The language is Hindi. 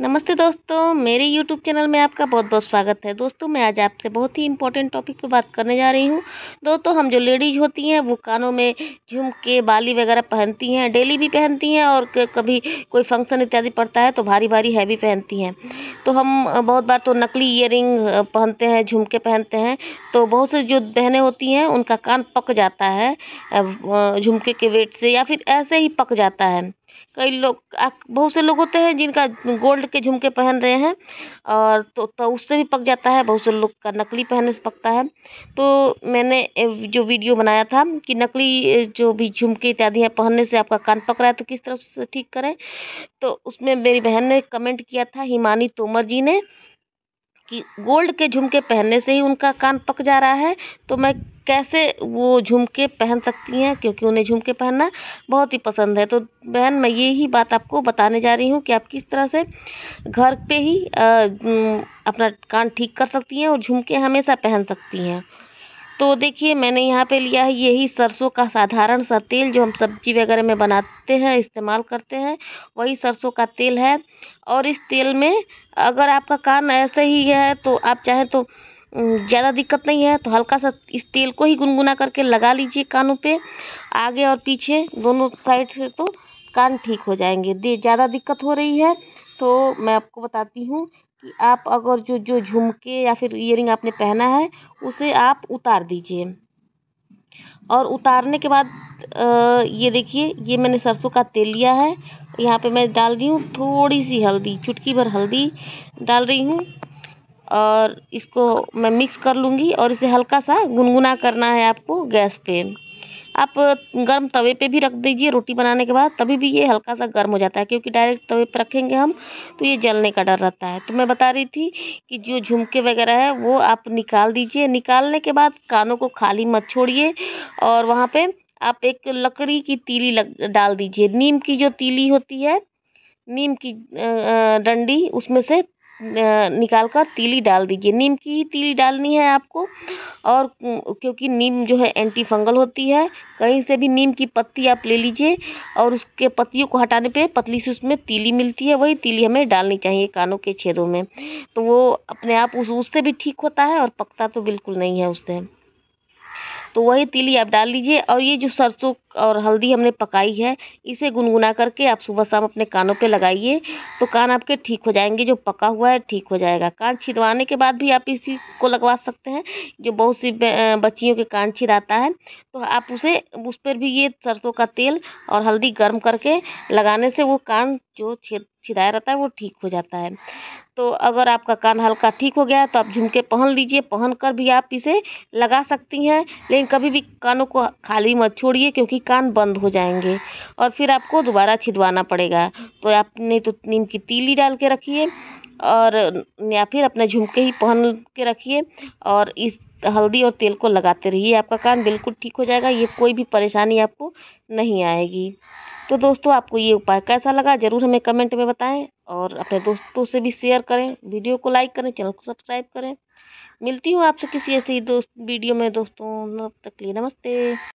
नमस्ते दोस्तों मेरे यूट्यूब चैनल में आपका बहुत बहुत स्वागत है दोस्तों मैं आज आपसे बहुत ही इंपॉर्टेंट टॉपिक पर बात करने जा रही हूँ दोस्तों हम जो लेडीज होती हैं वो कानों में झुमके बाली वगैरह पहनती हैं डेली भी पहनती हैं और कभी कोई फंक्शन इत्यादि पड़ता है तो भारी भारी हैवी पहनती हैं तो हम बहुत बार तो नकली इयर पहनते हैं झुमके पहनते हैं तो बहुत से जो बहनें होती हैं उनका कान पक जाता है झुमके के वेट से या फिर ऐसे ही पक जाता है कई लोग बहुत से लोग होते हैं जिनका गोल्ड के झुमके पहन रहे हैं और तो, तो उससे भी पक जाता है बहुत से लोग का नकली पहनने से पकता है तो मैंने जो वीडियो बनाया था कि नकली जो भी झुमके इत्यादि हैं पहनने से आपका कान पक रहा है तो किस तरह से ठीक करें तो उसमें मेरी बहन ने कमेंट किया था हिमानी तोमर जी ने कि गोल्ड के झुमके पहनने से ही उनका कान पक जा रहा है तो मैं कैसे वो झुमके पहन सकती हैं क्योंकि उन्हें झुमके पहनना बहुत ही पसंद है तो बहन मैं ये ही बात आपको बताने जा रही हूँ कि आप किस तरह से घर पे ही अपना कान ठीक कर सकती हैं और झुमके हमेशा पहन सकती हैं तो देखिए मैंने यहाँ पे लिया है यही सरसों का साधारण सा तेल जो हम सब्जी वगैरह में बनाते हैं इस्तेमाल करते हैं वही सरसों का तेल है और इस तेल में अगर आपका कान ऐसे ही है तो आप चाहें तो ज़्यादा दिक्कत नहीं है तो हल्का सा इस तेल को ही गुनगुना करके लगा लीजिए कानों पे आगे और पीछे दोनों साइड से तो कान ठीक हो जाएंगे दे ज़्यादा दिक्कत हो रही है तो मैं आपको बताती हूँ कि आप अगर जो जो झुमके या फिर इयर आपने पहना है उसे आप उतार दीजिए और उतारने के बाद ये देखिए ये मैंने सरसों का तेल लिया है यहाँ पे मैं डाल रही हूँ थोड़ी सी हल्दी चुटकी भर हल्दी डाल रही हूँ और इसको मैं मिक्स कर लूँगी और इसे हल्का सा गुनगुना करना है आपको गैस पे आप गर्म तवे पे भी रख दीजिए रोटी बनाने के बाद तभी भी ये हल्का सा गर्म हो जाता है क्योंकि डायरेक्ट तवे पर रखेंगे हम तो ये जलने का डर रहता है तो मैं बता रही थी कि जो झुमके वगैरह है वो आप निकाल दीजिए निकालने के बाद कानों को खाली मत छोड़िए और वहाँ पे आप एक लकड़ी की तीली लग डाल दीजिए नीम की जो तीली होती है नीम की डंडी उसमें से निकाल कर तीली डाल दीजिए नीम की ही तीली डालनी है आपको और क्योंकि नीम जो है एंटी फंगल होती है कहीं से भी नीम की पत्ती आप ले लीजिए और उसके पत्तियों को हटाने पे पतली से उसमें तीली मिलती है वही तीली हमें डालनी चाहिए कानों के छेदों में तो वो अपने आप उस उससे भी ठीक होता है और पकता तो बिल्कुल नहीं है उससे तो वही तिली आप डाल लीजिए और ये जो सरसों और हल्दी हमने पकाई है इसे गुनगुना करके आप सुबह शाम अपने कानों पे लगाइए तो कान आपके ठीक हो जाएंगे जो पका हुआ है ठीक हो जाएगा कान छिदवाने के बाद भी आप इसी को लगवा सकते हैं जो बहुत सी बच्चियों के कान छिदाता है तो आप उसे उस पर भी ये सरसों का तेल और हल्दी गर्म करके लगाने से वो कान जो छेद छिदाया रहता है वो ठीक हो जाता है तो अगर आपका कान हल्का ठीक हो गया है तो आप झुमके पहन लीजिए पहन कर भी आप इसे लगा सकती हैं लेकिन कभी भी कानों को खाली मत छोड़िए क्योंकि कान बंद हो जाएंगे और फिर आपको दोबारा छिदवाना पड़ेगा तो आपने तो नीम की तीली डाल के रखिए और या फिर अपने झुमके ही पहन के रखिए और इस हल्दी और तेल को लगाते रहिए आपका कान बिल्कुल ठीक हो जाएगा ये कोई भी परेशानी आपको नहीं आएगी तो दोस्तों आपको ये उपाय कैसा लगा ज़रूर हमें कमेंट में बताएं और अपने दोस्तों से भी शेयर करें वीडियो को लाइक करें चैनल को सब्सक्राइब करें मिलती हूँ आपसे किसी ऐसी दोस्त वीडियो में दोस्तों तक लिए नमस्ते